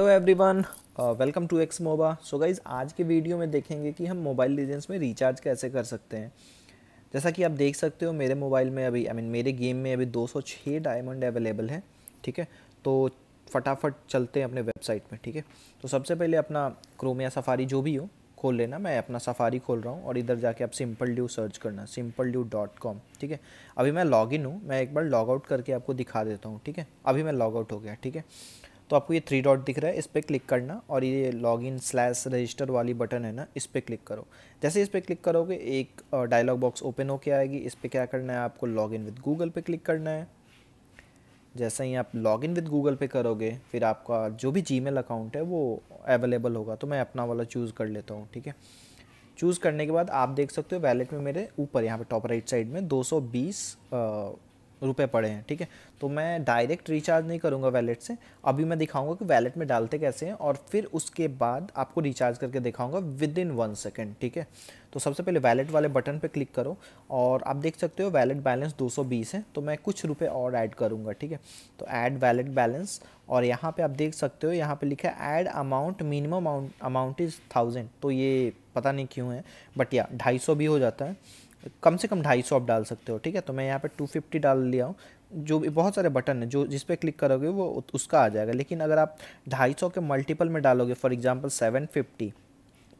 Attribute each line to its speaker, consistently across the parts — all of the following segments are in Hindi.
Speaker 1: hello everyone welcome to X Moba so guys आज के वीडियो में देखेंगे कि हम मोबाइल लीजेंस में रिचार्ज कैसे कर सकते हैं जैसा कि आप देख सकते हो मेरे मोबाइल में अभी आई I मीन mean, मेरे गेम में अभी 206 डायमंड अवेलेबल है ठीक है तो फटाफट चलते हैं अपने वेबसाइट में ठीक है तो सबसे पहले अपना क्रोम या सफारी जो भी हो खोल लेना मैं अपना सफारी खोल रहा हूँ और इधर जाके आप सिंपल ड्यू सर्च करना सिंपल ड्यू डॉट कॉम ठीक है अभी मैं लॉग इन हूँ मैं एक बार लॉग आउट करके आपको दिखा देता हूँ ठीक है अभी मैं लॉग आउट हो गया ठीक है तो आपको ये थ्री डॉट दिख रहा है इस पर क्लिक करना और ये लॉग इन स्लैश रजिस्टर वाली बटन है ना इस पर क्लिक करो जैसे इस पर क्लिक करोगे एक डायलॉग बॉक्स ओपन होके आएगी इस पर क्या करना है आपको लॉग इन विद गूगल पे क्लिक करना है जैसे ही आप लॉग इन विद गूगल पे करोगे फिर आपका जो भी जी अकाउंट है वो अवेलेबल होगा तो मैं अपना वाला चूज़ कर लेता हूँ ठीक है चूज़ करने के बाद आप देख सकते हो वैलेट में मेरे ऊपर यहाँ पे टॉप राइट साइड में 220 रुपए पड़े हैं ठीक है तो मैं डायरेक्ट रिचार्ज नहीं करूँगा वैलेट से अभी मैं दिखाऊँगा कि वैलेट में डालते कैसे हैं और फिर उसके बाद आपको रिचार्ज करके दिखाऊँगा विद इन वन सेकेंड ठीक है तो सबसे पहले वैलेट वाले बटन पर क्लिक करो और आप देख सकते हो वैलेट बैलेंस 220 है तो मैं कुछ रुपये और ऐड करूँगा ठीक है तो ऐड वैलेट बैलेंस और यहाँ पे आप देख सकते हो यहाँ पे लिखा है add amount minimum amount amount is thousand तो ये पता नहीं क्यों है बट या ढाई सौ भी हो जाता है कम से कम ढाई सौ आप डाल सकते हो ठीक है तो मैं यहाँ पे टू फिफ्टी डाल लिया हूँ जो बहुत सारे बटन हैं जो जिस पे क्लिक करोगे वो उसका आ जाएगा लेकिन अगर आप ढाई सौ के मल्टीपल में डालोगे फॉर एग्जाम्पल सेवन फिफ्टी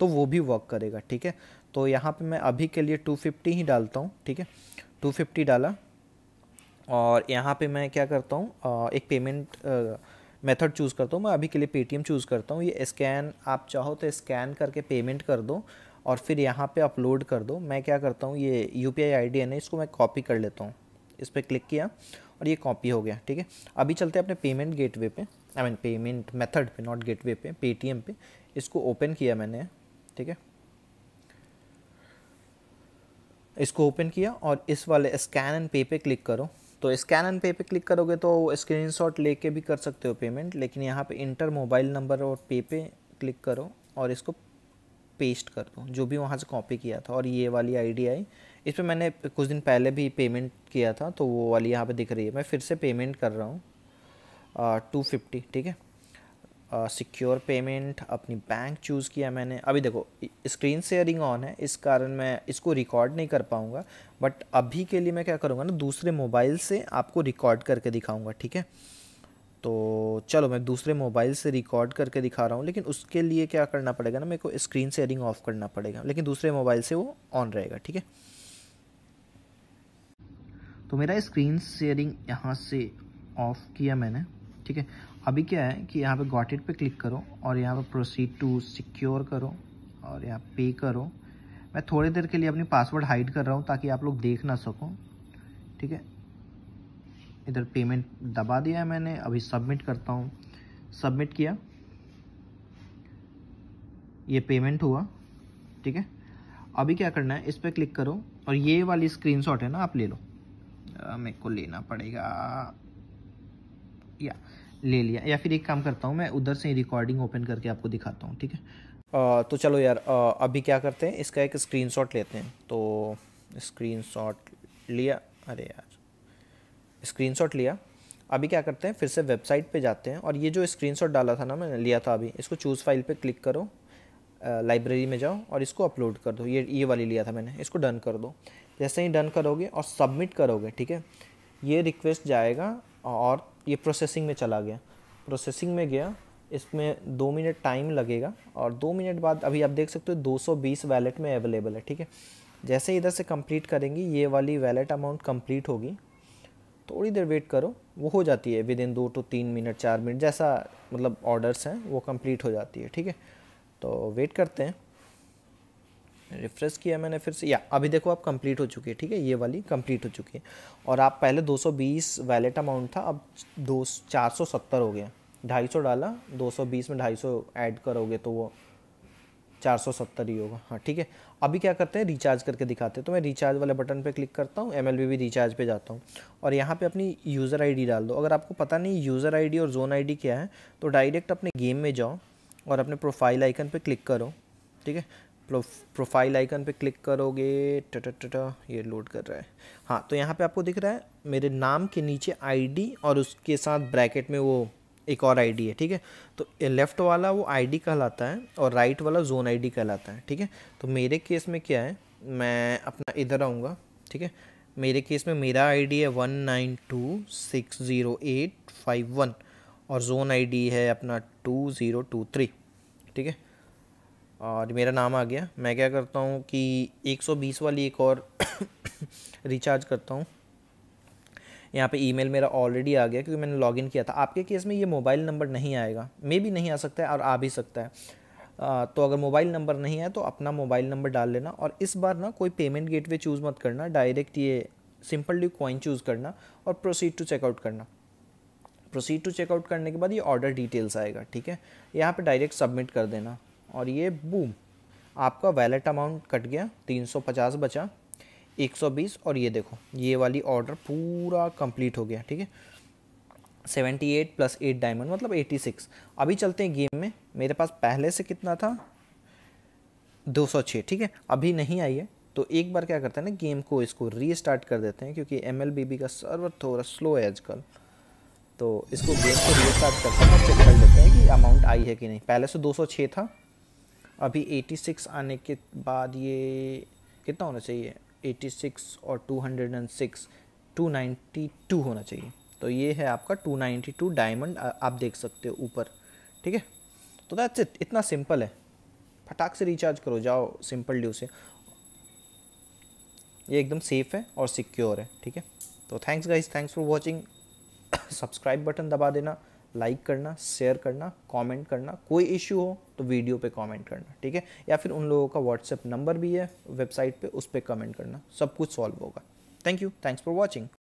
Speaker 1: तो वो भी वर्क करेगा ठीक है तो यहाँ पे मैं अभी के लिए टू फिफ्टी ही डालता हूँ ठीक है टू फिफ्टी डाला और यहाँ पर मैं क्या करता हूँ एक पेमेंट मेथड चूज़ करता हूँ मैं अभी के लिए पेटीएम चूज़ करता हूँ ये स्कैन आप चाहो तो स्कैन करके पेमेंट कर दो और फिर यहाँ पे अपलोड कर दो मैं क्या करता हूँ ये यू पी आई है ना इसको मैं कॉपी कर लेता हूँ इस पर क्लिक किया और ये कॉपी हो गया ठीक है अभी चलते हैं अपने पेमेंट गेटवे पे आई मीन पेमेंट मेथड पे नॉट गेटवे पे पेटीएम पे इसको ओपन किया मैंने ठीक है इसको ओपन किया और इस वाले स्कैन एंड पे पे क्लिक करो तो स्कैन एंड पे पे क्लिक करोगे तो स्क्रीनशॉट लेके भी कर सकते हो पेमेंट लेकिन यहाँ पे इंटर मोबाइल नंबर और पे पे क्लिक करो और इसको पेस्ट कर दो जो भी वहाँ से कॉपी किया था और ये वाली डी आई इस पर मैंने कुछ दिन पहले भी पेमेंट किया था तो वो वाली यहाँ पे दिख रही है मैं फिर से पेमेंट कर रहा हूँ टू फिफ्टी ठीक है सिक्योर पेमेंट अपनी बैंक चूज़ किया मैंने अभी देखो स्क्रीन शेयरिंग ऑन है इस कारण मैं इसको रिकॉर्ड नहीं कर पाऊँगा बट अभी के लिए मैं क्या करूँगा ना दूसरे मोबाइल से आपको रिकॉर्ड करके दिखाऊँगा ठीक है तो चलो मैं दूसरे मोबाइल से रिकॉर्ड करके दिखा रहा हूँ लेकिन उसके लिए क्या करना पड़ेगा ना मेरे को स्क्रीन शेयरिंग ऑफ करना पड़ेगा लेकिन दूसरे मोबाइल से वो ऑन रहेगा ठीक है तो मेरा स्क्रीन शेयरिंग यहाँ से ऑफ किया मैंने ठीक है अभी क्या है कि यहाँ पे गॉट इट पे क्लिक करो और यहाँ पे प्रोसीड टू सिक्योर करो और यहाँ पे करो मैं थोड़ी देर के लिए अपनी पासवर्ड हाइड कर रहा हूँ ताकि आप लोग देख ना सको ठीक है इधर पेमेंट दबा दिया है मैंने अभी सबमिट करता हूँ सबमिट किया ये पेमेंट हुआ ठीक है अभी क्या करना है इस पर क्लिक करो और ये वाली स्क्रीनशॉट है ना आप ले लो मेरे को लेना पड़ेगा या ले लिया या फिर एक काम करता हूँ मैं उधर से ही रिकॉर्डिंग ओपन करके आपको दिखाता हूँ ठीक है तो चलो यार आ, अभी क्या करते हैं इसका एक स्क्रीनशॉट लेते हैं तो स्क्रीनशॉट लिया अरे यार स्क्रीनशॉट लिया अभी क्या करते हैं फिर से वेबसाइट पे जाते हैं और ये जो स्क्रीनशॉट डाला था ना मैंने लिया था अभी इसको चूज़ फाइल पे क्लिक करो लाइब्रेरी में जाओ और इसको अपलोड कर दो ये ये वाली लिया था मैंने इसको डन कर दो जैसे ही डन करोगे और सबमिट करोगे ठीक है ये रिक्वेस्ट जाएगा और ये प्रोसेसिंग में चला गया प्रोसेसिंग में गया इसमें दो मिनट टाइम लगेगा और दो मिनट बाद अभी आप देख सकते हो 220 वैलेट में अवेलेबल है ठीक है जैसे इधर से कंप्लीट करेंगी ये वाली वैलेट अमाउंट कंप्लीट होगी थोड़ी देर वेट करो वो हो जाती है विद इन दो टू तो तीन मिनट चार मिनट जैसा मतलब ऑर्डर्स हैं वो कंप्लीट हो जाती है ठीक है तो वेट करते हैं रिफ्रेश किया मैंने फिर से या अभी देखो आप कंप्लीट हो चुकी है ठीक है ये वाली कंप्लीट हो चुकी है और आप पहले 220 वैलेट अमाउंट था अब दो चार हो गया ढाई डाला 220 में 250 ऐड करोगे तो वो 470 ही होगा हाँ ठीक है अभी क्या करते हैं रिचार्ज करके दिखाते हैं तो मैं रिचार्ज वाले बटन पे क्लिक करता हूँ एम एल बी रिचार्ज पे जाता हूँ और यहाँ पे अपनी यूज़र आईडी डाल दो अगर आपको पता नहीं यूज़र आईडी और जोन आईडी क्या है तो डायरेक्ट अपने गेम में जाओ और अपने प्रोफाइल आइकन पर क्लिक करो ठीक है प्रोफाइल आइकन पे क्लिक करोगे टटा टटा ये लोड कर रहा है हाँ तो यहाँ पे आपको दिख रहा है मेरे नाम के नीचे आईडी और उसके साथ ब्रैकेट में वो एक और आईडी है ठीक है तो लेफ़्ट वाला वो आईडी कहलाता है और राइट वाला जोन आईडी कहलाता है ठीक है तो मेरे केस में क्या है मैं अपना इधर आऊँगा ठीक है मेरे केस में मेरा आईडी है one nine two six zero eight five one और जोन आईडी है अपना टू ज़ीरो टू थ्री ठीक है और मेरा नाम आ गया मैं क्या करता हूँ कि एक वाली एक और रिचार्ज करता हूँ यहाँ पे ईमेल मेरा ऑलरेडी आ गया क्योंकि मैंने लॉगिन किया था आपके केस में ये मोबाइल नंबर नहीं आएगा मे भी नहीं आ सकता है और आ भी सकता है आ, तो अगर मोबाइल नंबर नहीं है तो अपना मोबाइल नंबर डाल लेना और इस बार ना कोई पेमेंट गेटवे चूज़ मत करना डायरेक्ट ये सिंपली कॉइन चूज़ करना और प्रोसीड टू चेकआउट करना प्रोसीड टू चेकआउट करने के बाद ये ऑर्डर डिटेल्स आएगा ठीक है यहाँ पर डायरेक्ट सबमिट कर देना और ये बूम आपका वैलेट अमाउंट कट गया 350 बचा 120 और ये देखो ये वाली ऑर्डर पूरा कंप्लीट हो गया ठीक है 78 प्लस एट डायमंड मतलब 86 अभी चलते हैं गेम में मेरे पास पहले से कितना था 206 ठीक है अभी नहीं आई है तो एक बार क्या करते हैं ना गेम को इसको रीस्टार्ट कर देते हैं क्योंकि एम का सर्वर थोड़ा स्लो है आजकल तो इसको गेम को रीस्टार्ट करते हैं चेक कर लेते हैं कि अमाउंट आई है कि नहीं पहले से छः था अभी 86 आने के बाद ये कितना होना चाहिए 286 और 206 292 होना चाहिए तो ये है आपका 292 डायमंड आप देख सकते हो ऊपर ठीक है तो दैट्स इट इतना सिंपल है फटाक से रिचार्ज करो जाओ सिंपल ड्यू से ये एकदम सेफ़ है और सिक्योर है ठीक है तो thanks guys thanks for watching subscribe button दबा देना लाइक करना शेयर करना कमेंट करना कोई इश्यू हो तो वीडियो पे कमेंट करना ठीक है या फिर उन लोगों का व्हाट्सएप नंबर भी है वेबसाइट पे उस पर कमेंट करना सब कुछ सॉल्व होगा thank you thanks for watching